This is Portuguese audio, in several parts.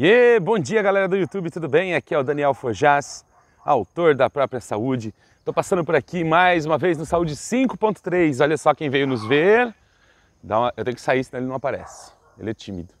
E bom dia galera do YouTube, tudo bem? Aqui é o Daniel Forjas, autor da própria Saúde. Estou passando por aqui mais uma vez no Saúde 5.3. Olha só quem veio nos ver. Uma... Eu tenho que sair, senão ele não aparece. Ele é tímido.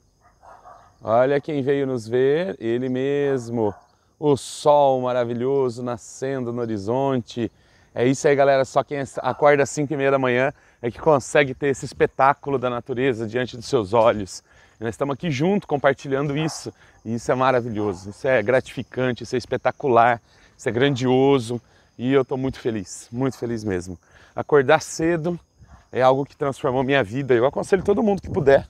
Olha quem veio nos ver, ele mesmo. O sol maravilhoso nascendo no horizonte. É isso aí, galera. Só quem acorda às 5 e meia da manhã é que consegue ter esse espetáculo da natureza diante dos seus olhos. Nós estamos aqui junto compartilhando isso. E isso é maravilhoso, isso é gratificante, isso é espetacular, isso é grandioso. E eu estou muito feliz, muito feliz mesmo. Acordar cedo é algo que transformou minha vida. Eu aconselho todo mundo que puder,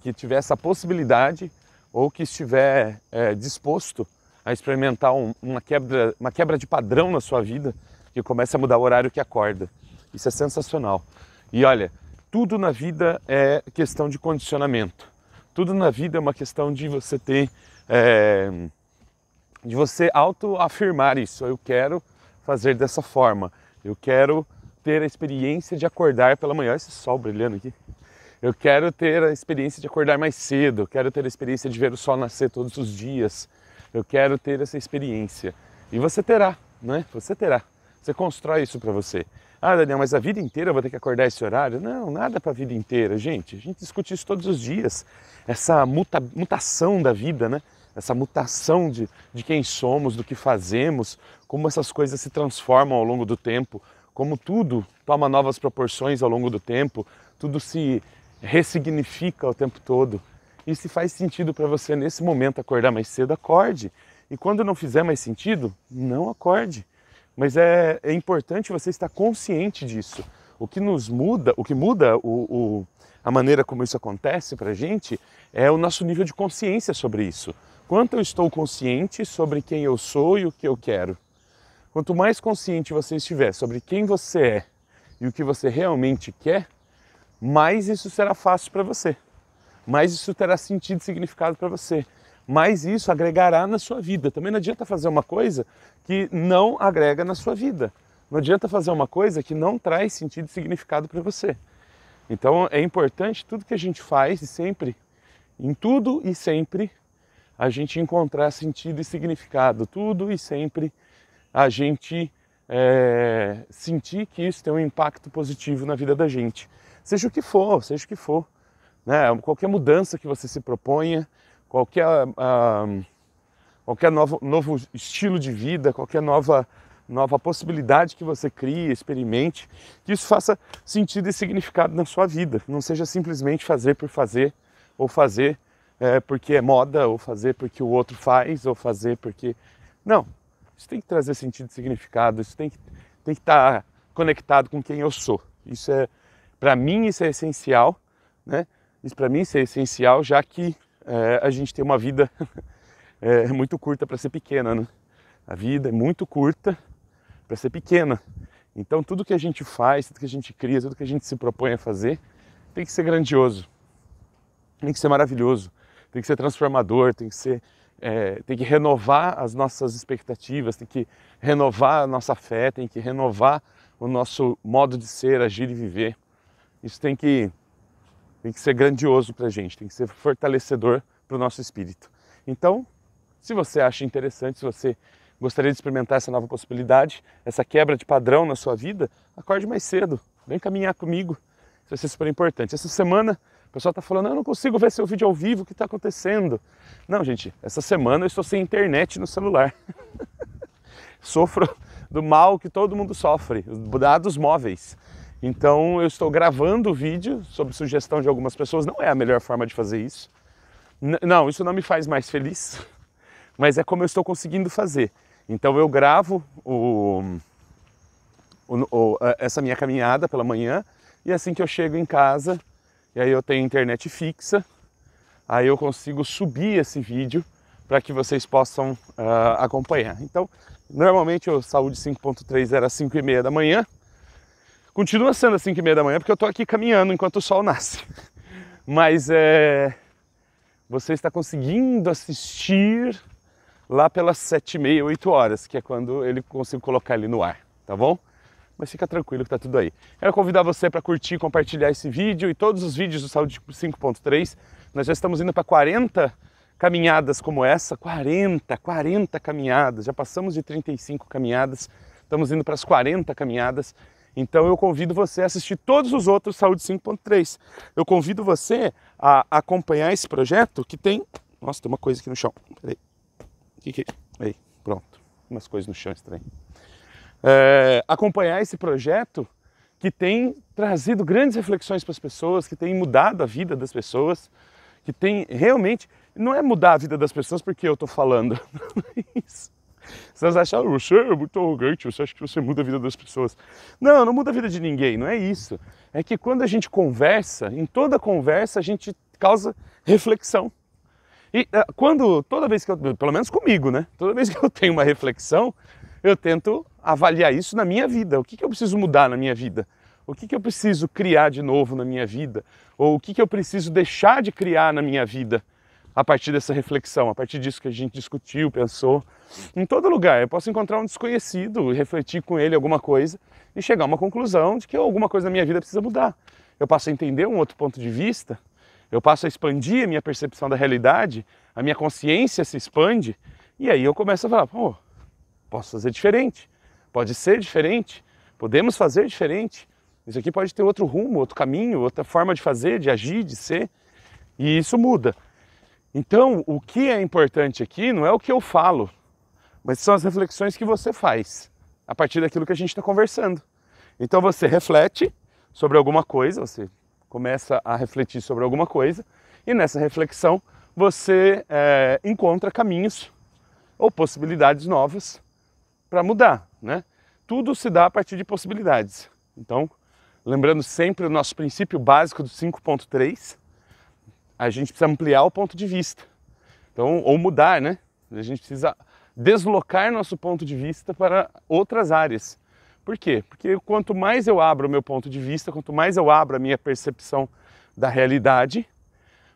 que tiver essa possibilidade ou que estiver é, disposto a experimentar um, uma, quebra, uma quebra de padrão na sua vida, que começa a mudar o horário que acorda. Isso é sensacional. E olha, tudo na vida é questão de condicionamento. Tudo na vida é uma questão de você ter, é, de você autoafirmar isso. Eu quero fazer dessa forma. Eu quero ter a experiência de acordar pela manhã. Olha esse sol brilhando aqui. Eu quero ter a experiência de acordar mais cedo. Eu quero ter a experiência de ver o sol nascer todos os dias. Eu quero ter essa experiência. E você terá, né? Você terá. Você constrói isso para você. Ah, Daniel, mas a vida inteira eu vou ter que acordar esse horário? Não, nada para a vida inteira, gente. A gente discute isso todos os dias. Essa muta, mutação da vida, né? Essa mutação de, de quem somos, do que fazemos, como essas coisas se transformam ao longo do tempo, como tudo toma novas proporções ao longo do tempo, tudo se ressignifica o tempo todo. E se faz sentido para você nesse momento acordar mais cedo, acorde. E quando não fizer mais sentido, não acorde. Mas é, é importante você estar consciente disso. O que nos muda, o que muda o, o a maneira como isso acontece para a gente é o nosso nível de consciência sobre isso. Quanto eu estou consciente sobre quem eu sou e o que eu quero. Quanto mais consciente você estiver sobre quem você é e o que você realmente quer, mais isso será fácil para você, mais isso terá sentido e significado para você, mas isso agregará na sua vida. Também não adianta fazer uma coisa que não agrega na sua vida. Não adianta fazer uma coisa que não traz sentido e significado para você. Então é importante tudo que a gente faz e sempre, em tudo e sempre, a gente encontrar sentido e significado. Tudo e sempre a gente é, sentir que isso tem um impacto positivo na vida da gente. Seja o que for, seja o que for. Né? Qualquer mudança que você se proponha, qualquer, uh, qualquer novo, novo estilo de vida, qualquer nova, nova possibilidade que você crie, experimente, que isso faça sentido e significado na sua vida. Não seja simplesmente fazer por fazer, ou fazer é, porque é moda, ou fazer porque o outro faz, ou fazer porque. Não. Isso tem que trazer sentido e significado, isso tem que, tem que estar tá conectado com quem eu sou. Isso é, para mim, isso é essencial, né? Isso para mim isso é essencial, já que é, a gente tem uma vida é, muito curta para ser pequena, né? A vida é muito curta para ser pequena. Então tudo que a gente faz, tudo que a gente cria, tudo que a gente se propõe a fazer, tem que ser grandioso, tem que ser maravilhoso, tem que ser transformador, tem que ser é, tem que renovar as nossas expectativas, tem que renovar a nossa fé, tem que renovar o nosso modo de ser, agir e viver. Isso tem que tem que ser grandioso para a gente, tem que ser fortalecedor para o nosso espírito. Então, se você acha interessante, se você gostaria de experimentar essa nova possibilidade, essa quebra de padrão na sua vida, acorde mais cedo, vem caminhar comigo, isso vai ser super importante. Essa semana o pessoal está falando, ah, eu não consigo ver seu vídeo ao vivo, o que está acontecendo? Não, gente, essa semana eu estou sem internet no celular. Sofro do mal que todo mundo sofre, dados móveis. Então eu estou gravando o vídeo sob sugestão de algumas pessoas. Não é a melhor forma de fazer isso. N não, isso não me faz mais feliz, mas é como eu estou conseguindo fazer. Então eu gravo o, o, o, essa minha caminhada pela manhã e assim que eu chego em casa, e aí eu tenho internet fixa, aí eu consigo subir esse vídeo para que vocês possam uh, acompanhar. Então, normalmente o Saúde 5.3 era 5 e meia da manhã, Continua sendo às 5 e meia da manhã, porque eu estou aqui caminhando enquanto o sol nasce. Mas é, você está conseguindo assistir lá pelas 7 e meia, 8 horas, que é quando ele consigo colocar ele no ar, tá bom? Mas fica tranquilo que tá tudo aí. Quero convidar você para curtir, compartilhar esse vídeo e todos os vídeos do Saúde 5.3. Nós já estamos indo para 40 caminhadas como essa, 40, 40 caminhadas. Já passamos de 35 caminhadas, estamos indo para as 40 caminhadas. Então eu convido você a assistir todos os outros Saúde 5.3. Eu convido você a acompanhar esse projeto que tem. Nossa, tem uma coisa aqui no chão. Peraí. Que que... É Aí, pronto. Umas coisas no chão estranho. É, acompanhar esse projeto que tem trazido grandes reflexões para as pessoas, que tem mudado a vida das pessoas, que tem realmente. Não é mudar a vida das pessoas porque eu estou falando. Não é isso vocês acharam, oh, você é muito arrogante, você acha que você muda a vida das pessoas. Não, não muda a vida de ninguém, não é isso. É que quando a gente conversa, em toda conversa a gente causa reflexão. E eh, quando, toda vez que eu, pelo menos comigo, né? Toda vez que eu tenho uma reflexão, eu tento avaliar isso na minha vida. O que, que eu preciso mudar na minha vida? O que, que eu preciso criar de novo na minha vida? Ou o que, que eu preciso deixar de criar na minha vida? a partir dessa reflexão, a partir disso que a gente discutiu, pensou. Em todo lugar, eu posso encontrar um desconhecido, refletir com ele alguma coisa e chegar a uma conclusão de que alguma coisa na minha vida precisa mudar. Eu passo a entender um outro ponto de vista, eu passo a expandir a minha percepção da realidade, a minha consciência se expande e aí eu começo a falar: pô, posso fazer diferente, pode ser diferente, podemos fazer diferente. Isso aqui pode ter outro rumo, outro caminho, outra forma de fazer, de agir, de ser. E isso muda. Então, o que é importante aqui não é o que eu falo, mas são as reflexões que você faz a partir daquilo que a gente está conversando. Então, você reflete sobre alguma coisa, você começa a refletir sobre alguma coisa, e nessa reflexão você é, encontra caminhos ou possibilidades novas para mudar, né? Tudo se dá a partir de possibilidades. Então, lembrando sempre o nosso princípio básico do 5.3, a gente precisa ampliar o ponto de vista. Então, ou mudar, né? A gente precisa deslocar nosso ponto de vista para outras áreas. Por quê? Porque quanto mais eu abro o meu ponto de vista, quanto mais eu abro a minha percepção da realidade,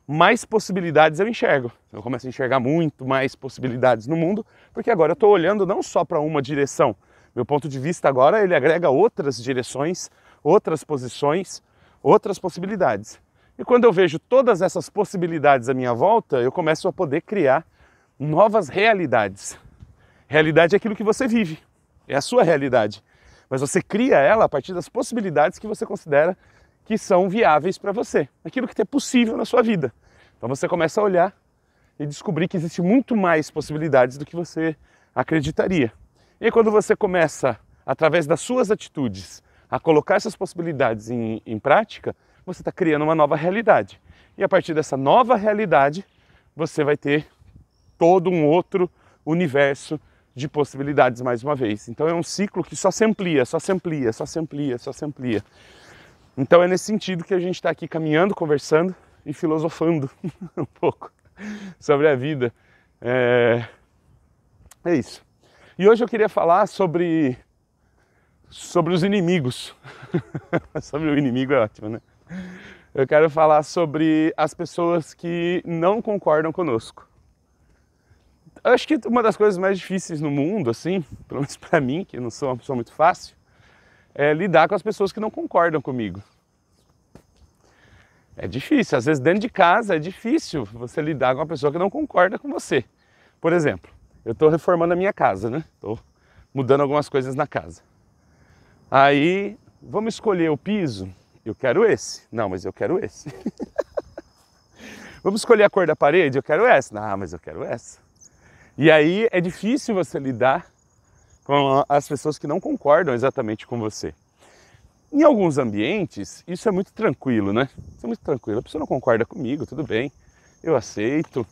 mais possibilidades eu enxergo. Então, eu começo a enxergar muito mais possibilidades no mundo, porque agora eu estou olhando não só para uma direção. Meu ponto de vista agora ele agrega outras direções, outras posições, outras possibilidades. E quando eu vejo todas essas possibilidades à minha volta, eu começo a poder criar novas realidades. Realidade é aquilo que você vive, é a sua realidade. Mas você cria ela a partir das possibilidades que você considera que são viáveis para você, aquilo que é possível na sua vida. Então você começa a olhar e descobrir que existe muito mais possibilidades do que você acreditaria. E quando você começa, através das suas atitudes, a colocar essas possibilidades em, em prática, você está criando uma nova realidade. E a partir dessa nova realidade, você vai ter todo um outro universo de possibilidades mais uma vez. Então é um ciclo que só se amplia, só se amplia, só se amplia, só se amplia. Então é nesse sentido que a gente está aqui caminhando, conversando e filosofando um pouco sobre a vida. É... é isso. E hoje eu queria falar sobre sobre os inimigos. sobre o inimigo é ótimo, né? Eu quero falar sobre as pessoas que não concordam conosco. Eu acho que uma das coisas mais difíceis no mundo, assim, pelo menos para mim, que não sou uma pessoa muito fácil, é lidar com as pessoas que não concordam comigo. É difícil, às vezes dentro de casa é difícil você lidar com uma pessoa que não concorda com você. Por exemplo, eu estou reformando a minha casa, né? Estou mudando algumas coisas na casa. Aí, vamos escolher o piso? Eu quero esse. Não, mas eu quero esse. Vamos escolher a cor da parede? Eu quero essa. Não, mas eu quero essa. E aí é difícil você lidar com as pessoas que não concordam exatamente com você. Em alguns ambientes, isso é muito tranquilo, né? Isso é muito tranquilo. A pessoa não concorda comigo, tudo bem. Eu aceito,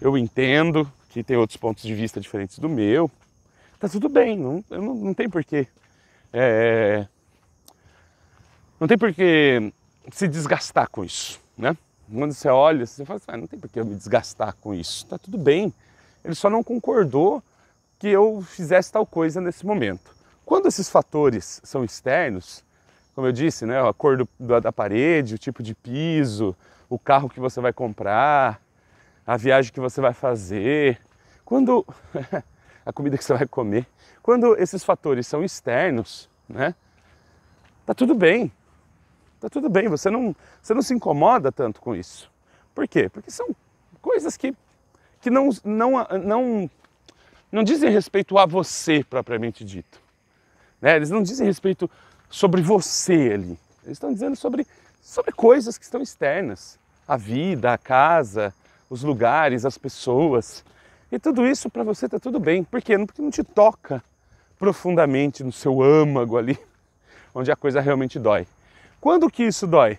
eu entendo que tem outros pontos de vista diferentes do meu. Tá tudo bem, não, não, não tem porquê é, é não tem por que se desgastar com isso, né? Quando você olha, você fala assim, ah, não tem por que eu me desgastar com isso, tá tudo bem. Ele só não concordou que eu fizesse tal coisa nesse momento. Quando esses fatores são externos, como eu disse, né, a cor do, da parede, o tipo de piso, o carro que você vai comprar, a viagem que você vai fazer, quando a comida que você vai comer, quando esses fatores são externos, né, tá tudo bem. Tá tudo bem, você não, você não se incomoda tanto com isso. Por quê? Porque são coisas que, que não, não, não, não dizem respeito a você propriamente dito. Né? Eles não dizem respeito sobre você ali. Eles estão dizendo sobre, sobre coisas que estão externas. A vida, a casa, os lugares, as pessoas. E tudo isso para você tá tudo bem. Por quê? Porque não te toca profundamente no seu âmago ali, onde a coisa realmente dói. Quando que isso dói?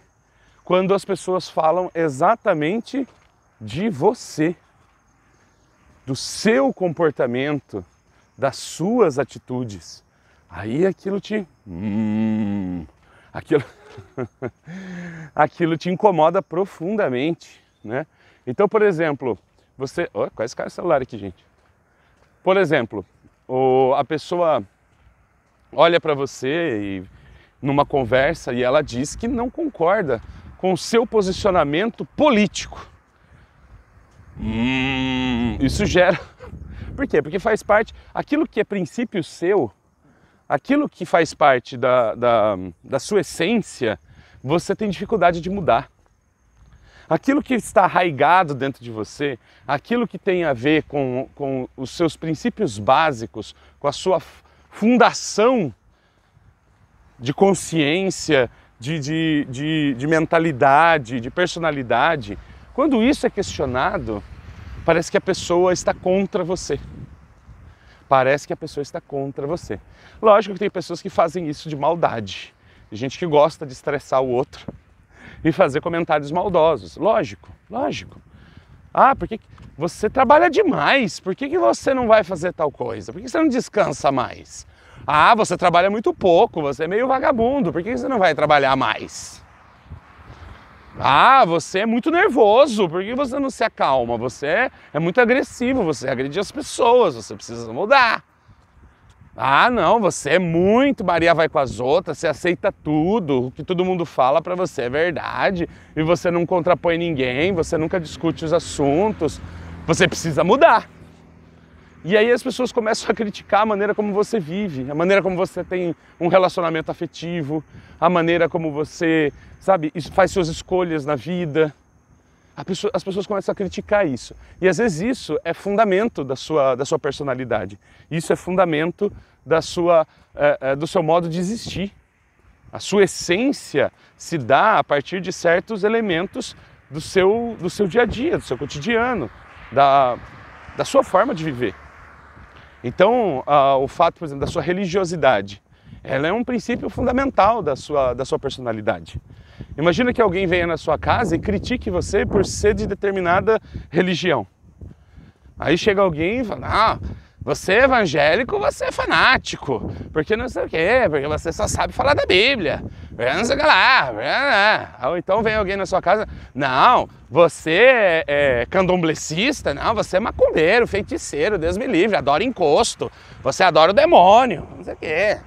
Quando as pessoas falam exatamente de você, do seu comportamento, das suas atitudes. Aí aquilo te. Hum, aquilo, aquilo te incomoda profundamente. Né? Então, por exemplo, você. Oh, quase caiu o celular aqui, gente. Por exemplo, o... a pessoa olha para você e numa conversa e ela diz que não concorda com o seu posicionamento político. Hum, isso gera. Por quê? Porque faz parte. Aquilo que é princípio seu, aquilo que faz parte da, da, da sua essência, você tem dificuldade de mudar. Aquilo que está arraigado dentro de você, aquilo que tem a ver com, com os seus princípios básicos, com a sua fundação de consciência, de, de, de, de mentalidade, de personalidade, quando isso é questionado, parece que a pessoa está contra você. Parece que a pessoa está contra você. Lógico que tem pessoas que fazem isso de maldade. Tem gente que gosta de estressar o outro e fazer comentários maldosos. Lógico, lógico. Ah, porque você trabalha demais. Por que, que você não vai fazer tal coisa? Por que você não descansa mais? Ah, você trabalha muito pouco, você é meio vagabundo, por que você não vai trabalhar mais? Ah, você é muito nervoso, por que você não se acalma? Você é, é muito agressivo, você agride as pessoas, você precisa mudar. Ah, não, você é muito Maria vai com as outras, você aceita tudo, o que todo mundo fala para você é verdade, e você não contrapõe ninguém, você nunca discute os assuntos. Você precisa mudar. E aí as pessoas começam a criticar a maneira como você vive, a maneira como você tem um relacionamento afetivo, a maneira como você, sabe, faz suas escolhas na vida. Pessoa, as pessoas começam a criticar isso. E às vezes isso é fundamento da sua, da sua personalidade. Isso é fundamento da sua, é, é, do seu modo de existir. A sua essência se dá a partir de certos elementos do seu, do seu dia a dia, do seu cotidiano, da, da sua forma de viver. Então, ah, o fato, por exemplo, da sua religiosidade, ela é um princípio fundamental da sua, da sua personalidade. Imagina que alguém venha na sua casa e critique você por ser de determinada religião. Aí chega alguém e fala: Ah, você é evangélico, você é fanático, porque não sei o quê, porque você só sabe falar da Bíblia, não sei o que lá. Né? Ou então vem alguém na sua casa, não, você é, é candomblecista, não, você é macumbeiro, feiticeiro, Deus me livre, adora encosto, você adora o demônio, não sei o quê.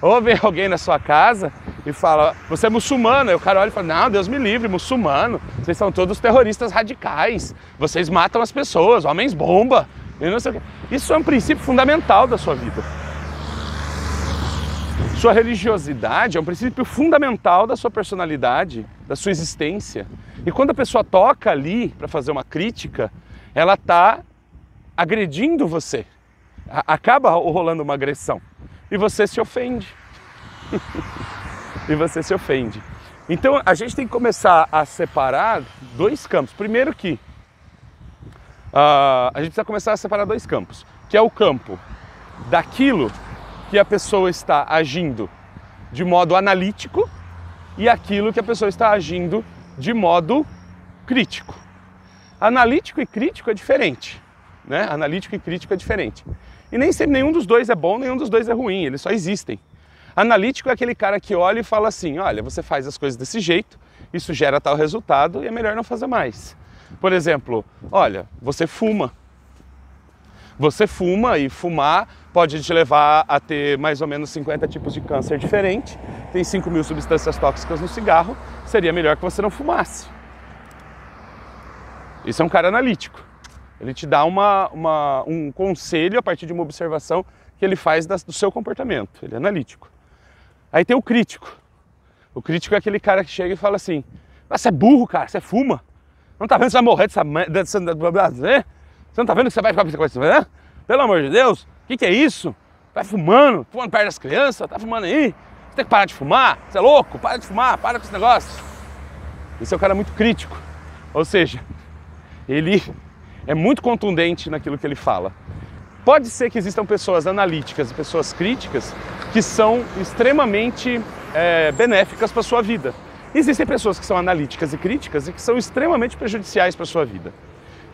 Ou vem alguém na sua casa e fala, você é muçulmano. Aí o cara olha e fala, não, Deus me livre, muçulmano. Vocês são todos terroristas radicais. Vocês matam as pessoas, homens bomba. Isso é um princípio fundamental da sua vida. Sua religiosidade é um princípio fundamental da sua personalidade, da sua existência. E quando a pessoa toca ali para fazer uma crítica, ela está agredindo você. Acaba rolando uma agressão. E você se ofende. e você se ofende. Então a gente tem que começar a separar dois campos. Primeiro que uh, a gente precisa começar a separar dois campos, que é o campo daquilo que a pessoa está agindo de modo analítico e aquilo que a pessoa está agindo de modo crítico. Analítico e crítico é diferente, né? Analítico e crítico é diferente. E nem sempre nenhum dos dois é bom, nenhum dos dois é ruim, eles só existem. Analítico é aquele cara que olha e fala assim: olha, você faz as coisas desse jeito, isso gera tal resultado e é melhor não fazer mais. Por exemplo, olha, você fuma. Você fuma e fumar pode te levar a ter mais ou menos 50 tipos de câncer diferentes. Tem 5 mil substâncias tóxicas no cigarro. Seria melhor que você não fumasse. Isso é um cara analítico. Ele te dá uma, uma, um conselho a partir de uma observação que ele faz do seu comportamento. Ele é analítico. Aí tem o crítico. O crítico é aquele cara que chega e fala assim: você é burro, cara, você fuma. Não tá vendo que você vai morrer dessa, dessa, dessa, né? Você não tá vendo que você vai ficar com isso, né? Pelo amor de Deus, o que, que é isso? Tá fumando, fumando perto das crianças, tá fumando aí? Você tem que parar de fumar? Você é louco? Para de fumar, para com esse negócio. Esse é um cara muito crítico. Ou seja, ele é muito contundente naquilo que ele fala. Pode ser que existam pessoas analíticas e pessoas críticas que são extremamente é, benéficas para sua vida. Existem pessoas que são analíticas e críticas e que são extremamente prejudiciais para a sua vida.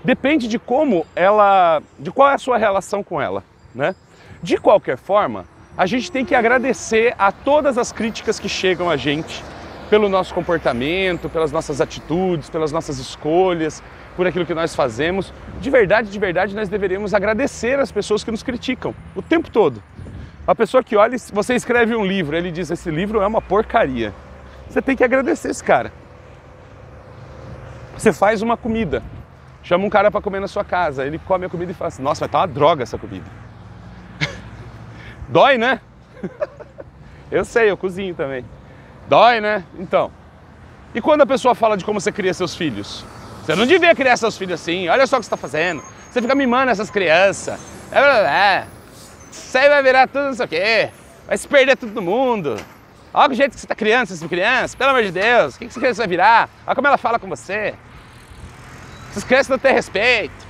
Depende de como ela, de qual é a sua relação com ela, né? De qualquer forma, a gente tem que agradecer a todas as críticas que chegam a gente pelo nosso comportamento, pelas nossas atitudes, pelas nossas escolhas, por aquilo que nós fazemos. De verdade, de verdade, nós deveríamos agradecer as pessoas que nos criticam o tempo todo. A pessoa que olha, você escreve um livro, ele diz: Esse livro é uma porcaria. Você tem que agradecer esse cara. Você faz uma comida, chama um cara para comer na sua casa, ele come a comida e fala assim: Nossa, vai estar tá uma droga essa comida. Dói, né? eu sei, eu cozinho também. Dói, né? Então. E quando a pessoa fala de como você cria seus filhos? Você não devia criar seus filhos assim, olha só o que você está fazendo. Você fica mimando essas crianças. Blá, é, é. Isso aí vai virar tudo não sei o quê. Vai se perder todo mundo. Olha o jeito que você está criando essas crianças, pelo amor de Deus, o que, que essa criança vai virar? Olha como ela fala com você. Essas crianças não têm respeito.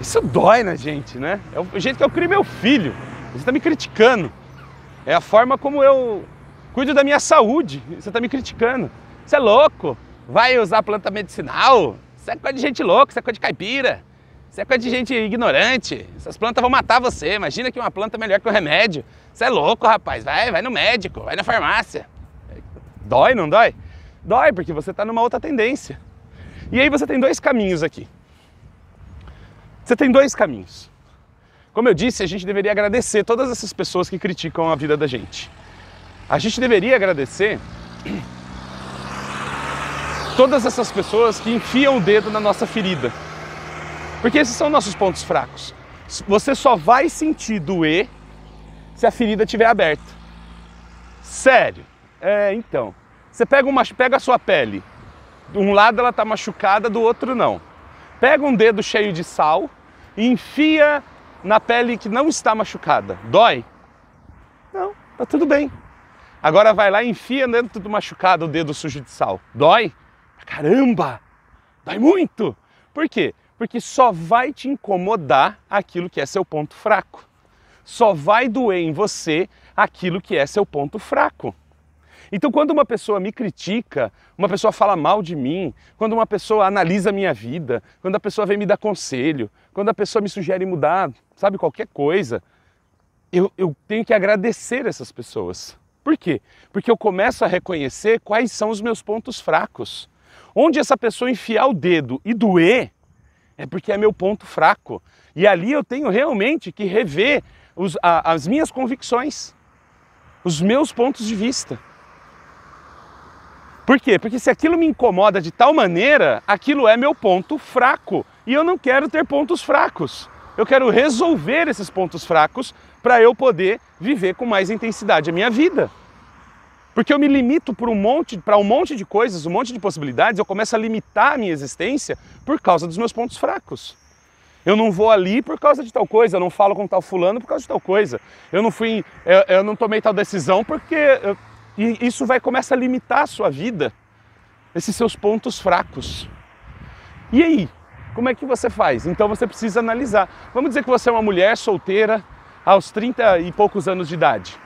Isso dói na gente, né? É o jeito que eu crio meu filho. Você está me criticando. É a forma como eu cuido da minha saúde. Você está me criticando. Você é louco. Vai usar planta medicinal? Isso é coisa de gente louca, isso é coisa de caipira. Você é coisa de gente ignorante. Essas plantas vão matar você. Imagina que uma planta é melhor que o um remédio. Você é louco, rapaz. Vai, vai no médico, vai na farmácia. Dói, não dói? Dói, porque você está numa outra tendência. E aí você tem dois caminhos aqui. Você tem dois caminhos. Como eu disse, a gente deveria agradecer todas essas pessoas que criticam a vida da gente. A gente deveria agradecer todas essas pessoas que enfiam o dedo na nossa ferida. Porque esses são nossos pontos fracos. Você só vai sentir doer se a ferida estiver aberta. Sério. É, então. Você pega, uma, pega a sua pele. De um lado ela está machucada, do outro não. Pega um dedo cheio de sal e enfia na pele que não está machucada. Dói? Não, tá tudo bem. Agora vai lá e enfia dentro do machucado o dedo sujo de sal. Dói? Caramba! Dói muito! Por quê? porque só vai te incomodar aquilo que é seu ponto fraco. Só vai doer em você aquilo que é seu ponto fraco. Então, quando uma pessoa me critica, uma pessoa fala mal de mim, quando uma pessoa analisa a minha vida, quando a pessoa vem me dar conselho, quando a pessoa me sugere mudar, sabe, qualquer coisa, eu, eu tenho que agradecer essas pessoas. Por quê? Porque eu começo a reconhecer quais são os meus pontos fracos. Onde essa pessoa enfiar o dedo e doer, é porque é meu ponto fraco. E ali eu tenho realmente que rever os, a, as minhas convicções, os meus pontos de vista. Por quê? Porque se aquilo me incomoda de tal maneira, aquilo é meu ponto fraco. E eu não quero ter pontos fracos. Eu quero resolver esses pontos fracos para eu poder viver com mais intensidade a minha vida. Porque eu me limito para um, monte, um monte de coisas, um monte de possibilidades, eu começo a limitar a minha existência por causa dos meus pontos fracos. Eu não vou ali por causa de tal coisa, eu não falo com tal fulano por causa de tal coisa. Eu não fui, eu, eu não tomei tal decisão porque eu, isso vai começar a limitar a sua vida, esses seus pontos fracos. E aí, como é que você faz? Então você precisa analisar. Vamos dizer que você é uma mulher solteira aos 30 e poucos anos de idade.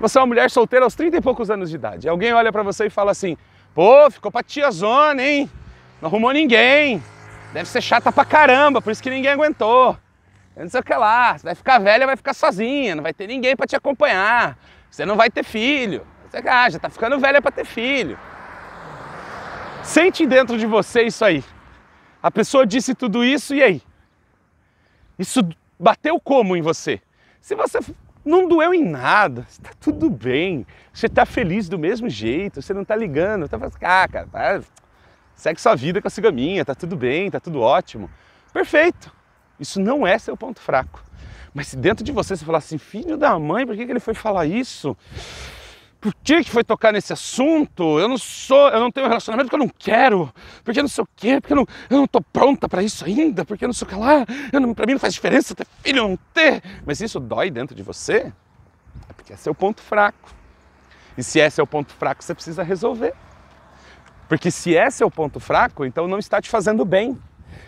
Você é uma mulher solteira aos 30 e poucos anos de idade. Alguém olha para você e fala assim: pô, ficou pra tiazona, hein? Não arrumou ninguém. Deve ser chata pra caramba, por isso que ninguém aguentou. não sei o que lá. Você vai ficar velha, vai ficar sozinha, não vai ter ninguém para te acompanhar. Você não vai ter filho. Você ah, já tá ficando velha para ter filho. Sente dentro de você isso aí. A pessoa disse tudo isso e aí? Isso bateu como em você? Se você não doeu em nada, está tudo bem, você está feliz do mesmo jeito, você não está ligando, está falando, ah, cara, tá, segue sua vida com a cigaminha, está tudo bem, está tudo ótimo. Perfeito, isso não é seu ponto fraco. Mas se dentro de você você falar assim, filho da mãe, por que, que ele foi falar isso? por que, que foi tocar nesse assunto? Eu não sou, eu não tenho um relacionamento porque eu não quero, porque não sei o quê, porque eu não, eu não tô pronta para isso ainda, porque eu não sei o que lá, eu não, pra mim não faz diferença ter filho ou não ter. Mas isso dói dentro de você? É porque esse é o ponto fraco. E se esse é o ponto fraco, você precisa resolver. Porque se esse é o ponto fraco, então não está te fazendo bem.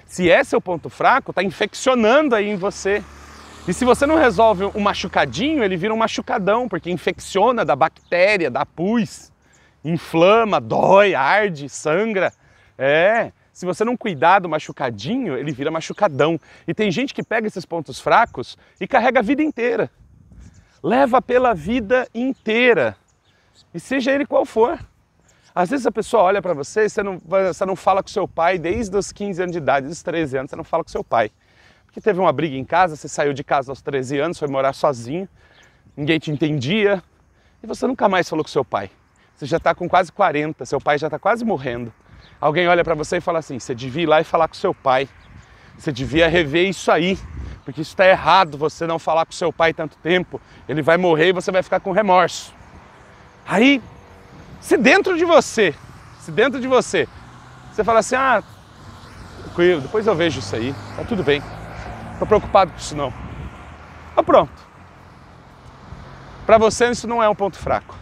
Se esse é o ponto fraco, está infeccionando aí em você. E se você não resolve o machucadinho, ele vira um machucadão, porque infecciona da bactéria, da pus, inflama, dói, arde, sangra. É, se você não cuidar do machucadinho, ele vira machucadão. E tem gente que pega esses pontos fracos e carrega a vida inteira. Leva pela vida inteira. E seja ele qual for. Às vezes a pessoa olha para você e você não, você não fala com seu pai desde os 15 anos de idade, dos 13 anos, você não fala com seu pai que teve uma briga em casa, você saiu de casa aos 13 anos, foi morar sozinho, ninguém te entendia e você nunca mais falou com seu pai. Você já está com quase 40, seu pai já está quase morrendo. Alguém olha para você e fala assim: você devia ir lá e falar com seu pai, você devia rever isso aí, porque isso está errado você não falar com seu pai tanto tempo, ele vai morrer e você vai ficar com remorso. Aí, se dentro de você, se dentro de você, você fala assim: ah, tranquilo, depois eu vejo isso aí, tá tudo bem. Estou preocupado com isso não. Tá pronto. Para você isso não é um ponto fraco.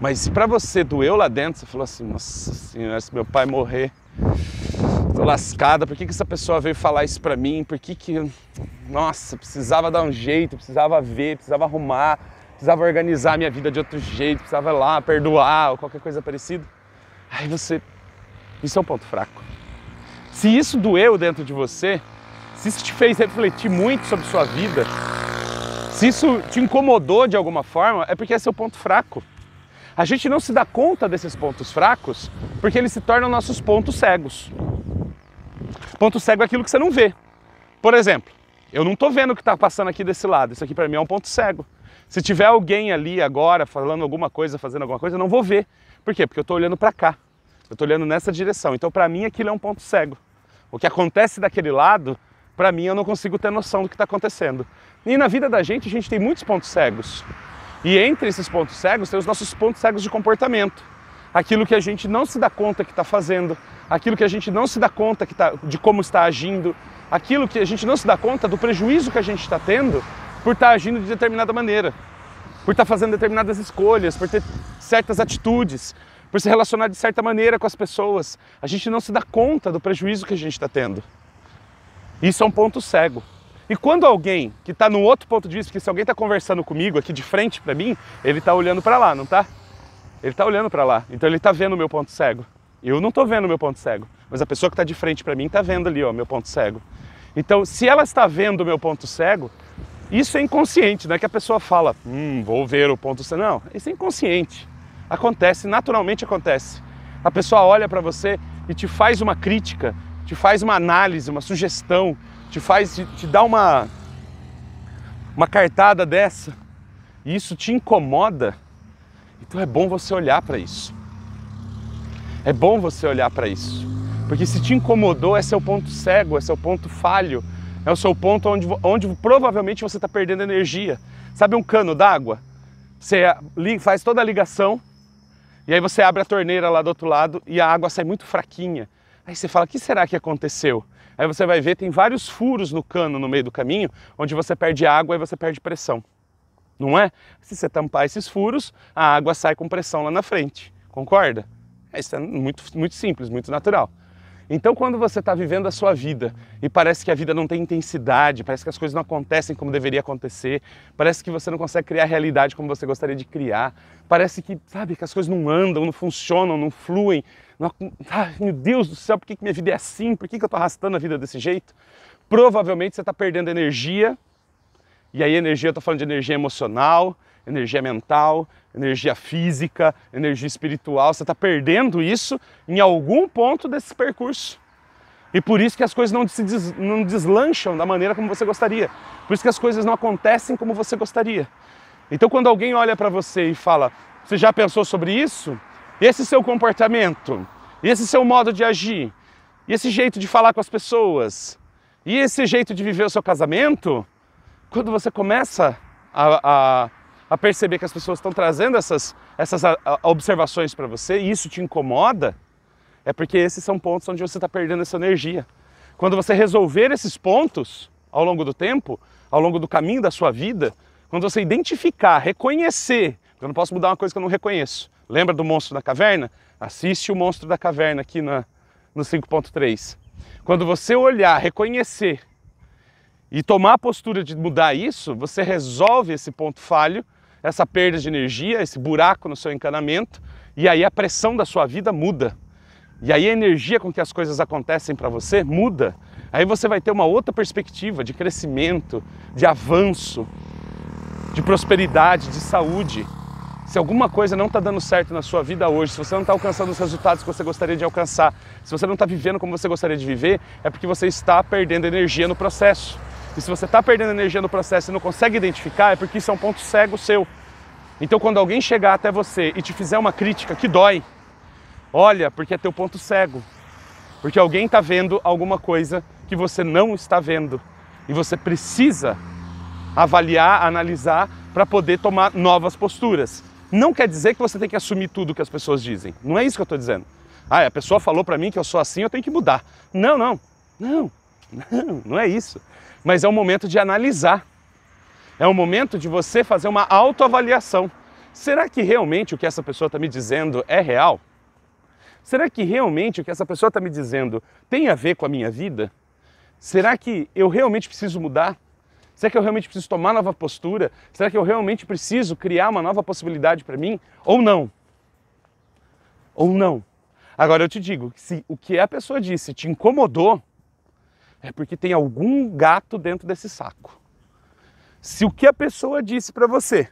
Mas se para você doeu lá dentro, você falou assim, nossa senhora, se meu pai morrer, tô lascada, por que, que essa pessoa veio falar isso para mim? Por que que, nossa, precisava dar um jeito, precisava ver, precisava arrumar, precisava organizar minha vida de outro jeito, precisava ir lá perdoar ou qualquer coisa parecida. Aí você, isso é um ponto fraco. Se isso doeu dentro de você, se isso te fez refletir muito sobre sua vida, se isso te incomodou de alguma forma, é porque é seu ponto fraco. A gente não se dá conta desses pontos fracos porque eles se tornam nossos pontos cegos. Ponto cego é aquilo que você não vê. Por exemplo, eu não estou vendo o que está passando aqui desse lado. Isso aqui para mim é um ponto cego. Se tiver alguém ali agora falando alguma coisa, fazendo alguma coisa, eu não vou ver. Por quê? Porque eu estou olhando para cá. Eu estou olhando nessa direção. Então, para mim, aquilo é um ponto cego. O que acontece daquele lado para mim eu não consigo ter noção do que está acontecendo. E na vida da gente, a gente tem muitos pontos cegos. E entre esses pontos cegos, tem os nossos pontos cegos de comportamento. Aquilo que a gente não se dá conta que está fazendo, aquilo que a gente não se dá conta que tá, de como está agindo, aquilo que a gente não se dá conta do prejuízo que a gente está tendo por estar tá agindo de determinada maneira, por estar tá fazendo determinadas escolhas, por ter certas atitudes, por se relacionar de certa maneira com as pessoas. A gente não se dá conta do prejuízo que a gente está tendo. Isso é um ponto cego. E quando alguém que está no outro ponto de vista, que se alguém está conversando comigo aqui de frente para mim, ele está olhando para lá, não tá? Ele está olhando para lá. Então ele está vendo o meu ponto cego. Eu não estou vendo o meu ponto cego, mas a pessoa que está de frente para mim está vendo ali, o meu ponto cego. Então, se ela está vendo o meu ponto cego, isso é inconsciente, não é que a pessoa fala, hum, vou ver o ponto cego. Não, isso é inconsciente. Acontece, naturalmente acontece. A pessoa olha para você e te faz uma crítica te faz uma análise, uma sugestão, te faz, te, te dá uma, uma cartada dessa e isso te incomoda, então é bom você olhar para isso. É bom você olhar para isso. Porque se te incomodou, é seu ponto cego, é seu ponto falho, é o seu ponto onde, onde provavelmente você está perdendo energia. Sabe um cano d'água? Você faz toda a ligação e aí você abre a torneira lá do outro lado e a água sai muito fraquinha. Aí você fala: o que será que aconteceu? Aí você vai ver, tem vários furos no cano no meio do caminho, onde você perde água e você perde pressão. Não é? Se você tampar esses furos, a água sai com pressão lá na frente. Concorda? É, isso é muito, muito simples, muito natural. Então, quando você está vivendo a sua vida e parece que a vida não tem intensidade, parece que as coisas não acontecem como deveria acontecer, parece que você não consegue criar a realidade como você gostaria de criar, parece que, sabe, que as coisas não andam, não funcionam, não fluem, Ai, ah, meu Deus do céu, por que, que minha vida é assim? Por que, que eu estou arrastando a vida desse jeito? Provavelmente você está perdendo energia. E aí, energia, eu estou falando de energia emocional, energia mental, energia física, energia espiritual. Você está perdendo isso em algum ponto desse percurso. E por isso que as coisas não, se des, não deslancham da maneira como você gostaria. Por isso que as coisas não acontecem como você gostaria. Então, quando alguém olha para você e fala, você já pensou sobre isso? esse seu comportamento, esse seu modo de agir, esse jeito de falar com as pessoas, e esse jeito de viver o seu casamento, quando você começa a, a, a perceber que as pessoas estão trazendo essas, essas a, observações para você e isso te incomoda, é porque esses são pontos onde você está perdendo essa energia. Quando você resolver esses pontos ao longo do tempo, ao longo do caminho da sua vida, quando você identificar, reconhecer, eu não posso mudar uma coisa que eu não reconheço, Lembra do Monstro da Caverna? Assiste o Monstro da Caverna aqui na, no 5.3. Quando você olhar, reconhecer e tomar a postura de mudar isso, você resolve esse ponto falho, essa perda de energia, esse buraco no seu encanamento, e aí a pressão da sua vida muda. E aí a energia com que as coisas acontecem para você muda. Aí você vai ter uma outra perspectiva de crescimento, de avanço, de prosperidade, de saúde. Se alguma coisa não está dando certo na sua vida hoje, se você não está alcançando os resultados que você gostaria de alcançar, se você não está vivendo como você gostaria de viver, é porque você está perdendo energia no processo. E se você está perdendo energia no processo e não consegue identificar, é porque isso é um ponto cego seu. Então, quando alguém chegar até você e te fizer uma crítica que dói, olha, porque é teu ponto cego. Porque alguém está vendo alguma coisa que você não está vendo. E você precisa avaliar, analisar para poder tomar novas posturas. Não quer dizer que você tem que assumir tudo que as pessoas dizem. Não é isso que eu estou dizendo. Ah, a pessoa falou para mim que eu sou assim, eu tenho que mudar. Não, não, não, não, não é isso. Mas é um momento de analisar. É um momento de você fazer uma autoavaliação. Será que realmente o que essa pessoa está me dizendo é real? Será que realmente o que essa pessoa está me dizendo tem a ver com a minha vida? Será que eu realmente preciso mudar? Será que eu realmente preciso tomar nova postura? Será que eu realmente preciso criar uma nova possibilidade para mim? Ou não? Ou não? Agora eu te digo que se o que a pessoa disse te incomodou, é porque tem algum gato dentro desse saco. Se o que a pessoa disse para você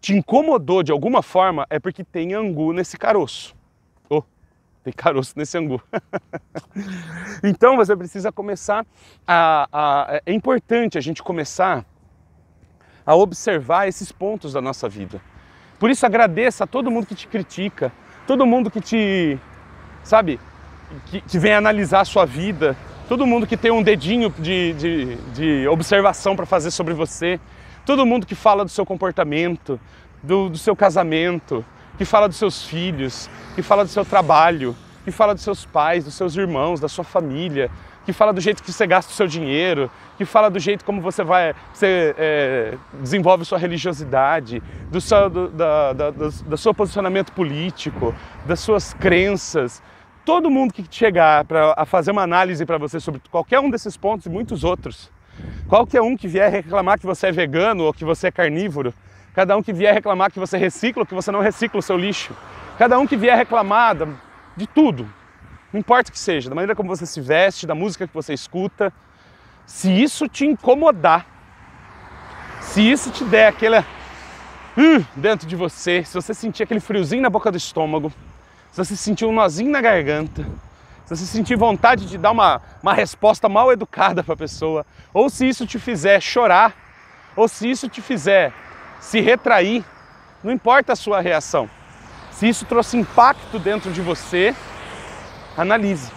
te incomodou de alguma forma, é porque tem angu nesse caroço tem caroço nesse angu. então você precisa começar a, a, É importante a gente começar a observar esses pontos da nossa vida. Por isso agradeça a todo mundo que te critica, todo mundo que te. sabe? Que, que vem analisar a sua vida, todo mundo que tem um dedinho de, de, de observação para fazer sobre você, todo mundo que fala do seu comportamento, do, do seu casamento, que fala dos seus filhos, que fala do seu trabalho, que fala dos seus pais, dos seus irmãos, da sua família, que fala do jeito que você gasta o seu dinheiro, que fala do jeito como você vai, você é, desenvolve sua religiosidade, do seu, do, da, da, do, do seu posicionamento político, das suas crenças. Todo mundo que chegar para fazer uma análise para você sobre qualquer um desses pontos e muitos outros, qualquer um que vier reclamar que você é vegano ou que você é carnívoro, Cada um que vier reclamar que você recicla ou que você não recicla o seu lixo. Cada um que vier reclamar de tudo, não importa o que seja, da maneira como você se veste, da música que você escuta, se isso te incomodar, se isso te der aquela hum, dentro de você, se você sentir aquele friozinho na boca do estômago, se você sentir um nozinho na garganta, se você sentir vontade de dar uma, uma resposta mal educada para a pessoa, ou se isso te fizer chorar, ou se isso te fizer se retrair, não importa a sua reação. Se isso trouxe impacto dentro de você, analise,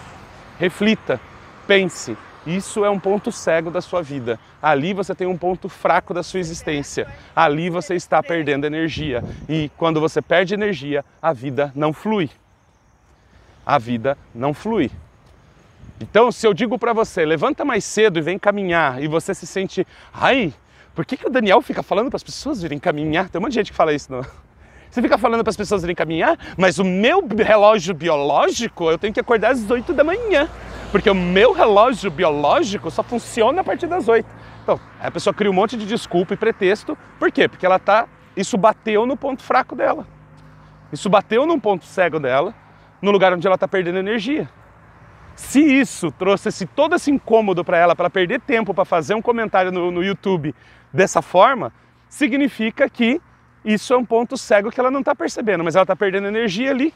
reflita, pense. Isso é um ponto cego da sua vida. Ali você tem um ponto fraco da sua existência. Ali você está perdendo energia. E quando você perde energia, a vida não flui. A vida não flui. Então, se eu digo para você, levanta mais cedo e vem caminhar, e você se sente, ai, por que, que o Daniel fica falando para as pessoas irem caminhar? Tem um monte de gente que fala isso, não. Você fica falando para as pessoas irem caminhar, mas o meu relógio biológico eu tenho que acordar às 8 da manhã, porque o meu relógio biológico só funciona a partir das 8. Então, a pessoa cria um monte de desculpa e pretexto, por quê? Porque ela tá. Isso bateu no ponto fraco dela. Isso bateu num ponto cego dela, no lugar onde ela está perdendo energia. Se isso trouxe esse, todo esse incômodo para ela, para perder tempo para fazer um comentário no, no YouTube dessa forma, significa que isso é um ponto cego que ela não está percebendo, mas ela está perdendo energia ali.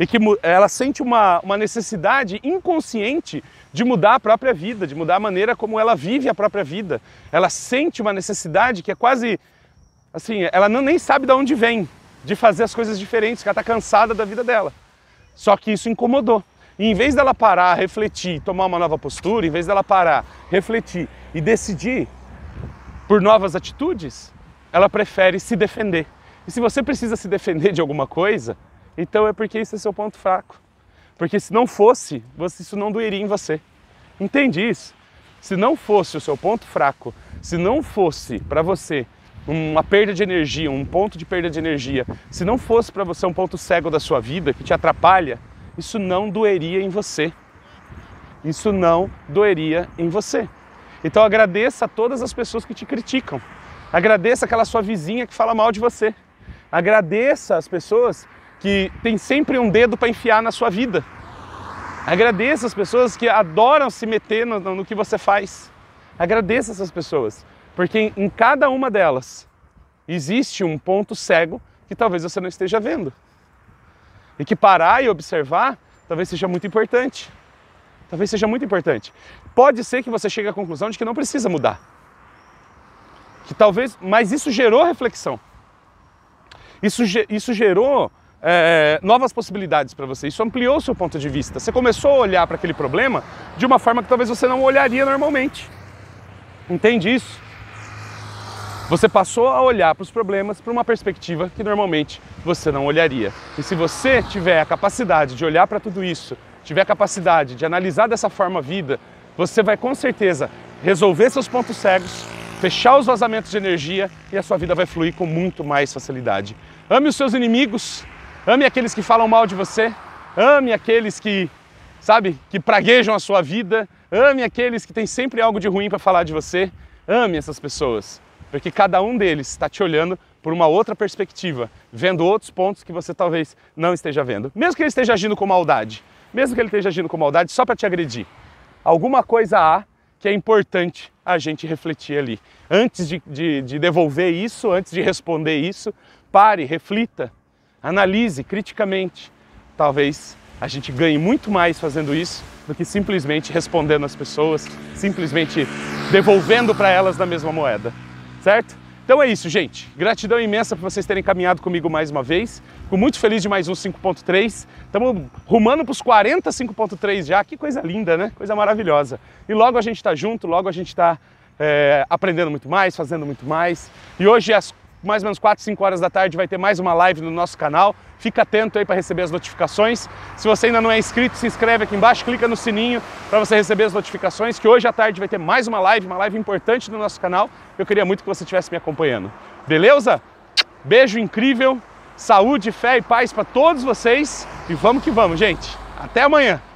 E que ela sente uma, uma necessidade inconsciente de mudar a própria vida, de mudar a maneira como ela vive a própria vida. Ela sente uma necessidade que é quase assim, ela não, nem sabe de onde vem, de fazer as coisas diferentes, que ela está cansada da vida dela. Só que isso incomodou. E em vez dela parar, refletir, tomar uma nova postura, em vez dela parar, refletir e decidir por novas atitudes, ela prefere se defender. E se você precisa se defender de alguma coisa, então é porque isso é seu ponto fraco. Porque se não fosse, isso não doeria em você. Entende isso? Se não fosse o seu ponto fraco, se não fosse para você uma perda de energia, um ponto de perda de energia, se não fosse para você um ponto cego da sua vida que te atrapalha, isso não doeria em você. Isso não doeria em você. Então agradeça a todas as pessoas que te criticam. Agradeça aquela sua vizinha que fala mal de você. Agradeça as pessoas que têm sempre um dedo para enfiar na sua vida. Agradeça as pessoas que adoram se meter no, no que você faz. Agradeça essas pessoas, porque em, em cada uma delas existe um ponto cego que talvez você não esteja vendo. E que parar e observar talvez seja muito importante talvez seja muito importante. Pode ser que você chegue à conclusão de que não precisa mudar. Que talvez, mas isso gerou reflexão. Isso, isso gerou é, novas possibilidades para você. Isso ampliou o seu ponto de vista. Você começou a olhar para aquele problema de uma forma que talvez você não olharia normalmente. Entende isso? Você passou a olhar para os problemas por uma perspectiva que normalmente você não olharia. E se você tiver a capacidade de olhar para tudo isso tiver capacidade de analisar dessa forma a vida, você vai com certeza resolver seus pontos cegos, fechar os vazamentos de energia e a sua vida vai fluir com muito mais facilidade. Ame os seus inimigos, ame aqueles que falam mal de você, ame aqueles que, sabe, que praguejam a sua vida, ame aqueles que têm sempre algo de ruim para falar de você, ame essas pessoas, porque cada um deles está te olhando por uma outra perspectiva, vendo outros pontos que você talvez não esteja vendo, mesmo que ele esteja agindo com maldade mesmo que ele esteja agindo com maldade, só para te agredir. Alguma coisa há que é importante a gente refletir ali. Antes de, de, de devolver isso, antes de responder isso, pare, reflita, analise criticamente. Talvez a gente ganhe muito mais fazendo isso do que simplesmente respondendo às pessoas, simplesmente devolvendo para elas na mesma moeda, certo? Então é isso, gente. Gratidão imensa por vocês terem caminhado comigo mais uma vez. Fico muito feliz de mais um 5.3. Estamos rumando para os 40 5.3 já. Que coisa linda, né? Coisa maravilhosa. E logo a gente está junto, logo a gente está é, aprendendo muito mais, fazendo muito mais. E hoje, é as mais ou menos 4, 5 horas da tarde vai ter mais uma live no nosso canal. Fica atento aí para receber as notificações. Se você ainda não é inscrito, se inscreve aqui embaixo, clica no sininho para você receber as notificações, que hoje à tarde vai ter mais uma live, uma live importante no nosso canal. Eu queria muito que você estivesse me acompanhando. Beleza? Beijo incrível, saúde, fé e paz para todos vocês e vamos que vamos, gente. Até amanhã.